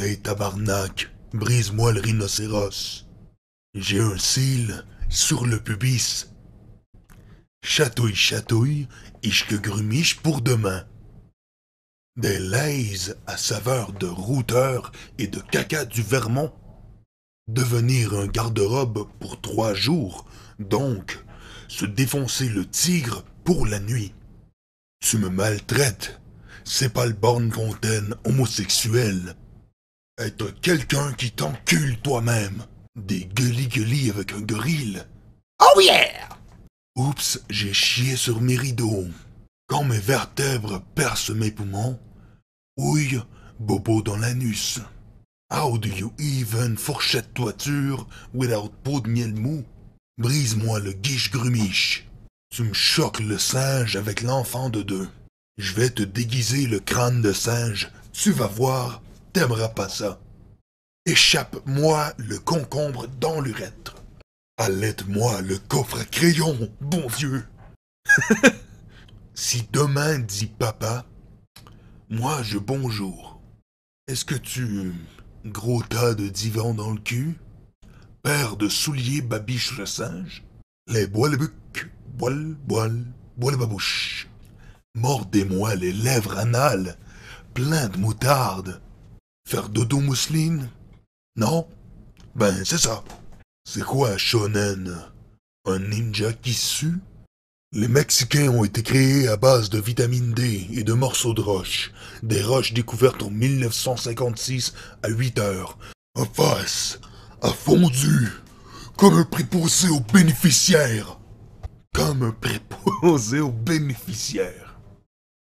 Hé tabarnak, brise-moi le rhinocéros. J'ai un cil sur le pubis. Chatouille, chatouille, que grumiche pour demain. Des lays à saveur de routeur et de caca du Vermont. Devenir un garde-robe pour trois jours, donc se défoncer le tigre pour la nuit. Tu me maltraites, c'est pas le borne homosexuel. Être quelqu'un qui t'encule toi-même. Des gueulis-gueulis avec un gorille. Oh yeah Oups, j'ai chié sur mes rideaux. Quand mes vertèbres percent mes poumons, ouille, bobo dans l'anus. How do you even fourchette toiture without peau de miel mou? Brise-moi le guiche grumiche. Tu me choques le singe avec l'enfant de deux. Je vais te déguiser le crâne de singe. Tu vas voir, t'aimeras pas ça. Échappe-moi le concombre dans l'urètre. Allaite-moi le coffre à crayon, bon Dieu. si demain dit papa, moi je bonjour. Est-ce que tu. Gros tas de divan dans le cul, Père de souliers babiche le singe, les le buc, boile, boile, boile bouche. Mordez-moi les lèvres anales, plein de moutarde. Faire dodo mousseline Non Ben, c'est ça. C'est quoi un shonen Un ninja qui sue Les Mexicains ont été créés à base de vitamine D et de morceaux de roche. Des roches découvertes en 1956 à 8 heures. En face, à fondu, comme un préposé aux bénéficiaires. Comme un préposé aux bénéficiaires.